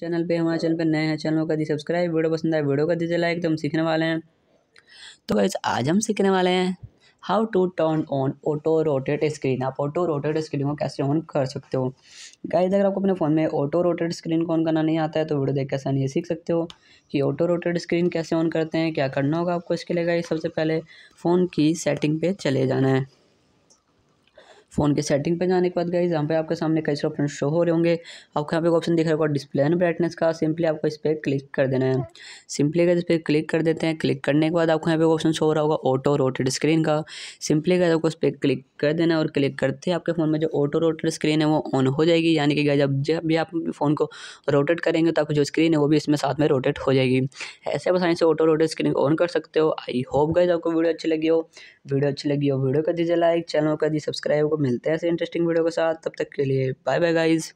channel पे हमारे channel पे नए हैं चैनल का दी सब्सक्राइब वीडियो पसंद आए वीडियो का दीजिए लाइक तो हम सीखने वाले हैं तो गाइज आज हम सीखने वाले हैं how to turn on auto rotate screen आप ऑटो रोटेट स्क्रीन को कैसे ऑन कर सकते हो गाइज अगर आपको अपने फ़ोन में ऑटो रोटेट स्क्रीन को ऑन करना नहीं आता है तो वीडियो देख के आसानी सीख सकते हो कि ऑटो रोटेट स्क्रीन कैसे ऑन करते हैं क्या करना होगा आपको इसके लिए गाइस सबसे पहले फ़ोन की सेटिंग पे चले जाना है फ़ोन के सेटिंग पे जाने के बाद गाइज यहाँ पे आपके सामने कई सारे ऑप्शन शो हो रहे होंगे आपको यहाँ पे ऑप्शन दिख रहा होगा डिस्प्ले एंड ब्राइटनेस का सिंपली आपको इस पर क्लिक कर देना है सिंपली गाइज इस पर क्लिक कर देते हैं क्लिक करने के बाद आपको यहाँ पे ऑप्शन शो हो रहा होगा ऑटो रोटेड स्क्रीन का सिंपली गाइज आपको इस पर क्लिक कर देना है और क्लिक करते ही आपके फ़ोन में जो ऑटो रोटेड स्क्रीन है वो ऑन हो जाएगी यानी कि गाइज अब जब भी आप फ़ोन को रोटेट करेंगे तो आपकी जो स्क्रीन है वो भी इसमें साथ में रोटेट हो जाएगी ऐसे आसानी से ऑटो रोटेड स्क्रीन ऑन कर सकते हो आई होप गाइज आपको वीडियो अच्छी लगी हो वीडियो अच्छी लगी हो वीडियो कर दीजिए लाइक चैनल कर दीजिए सब्सक्राइब मिलते हैं ऐसे इंटरेस्टिंग वीडियो के साथ तब तक के लिए बाय बाय गाइज़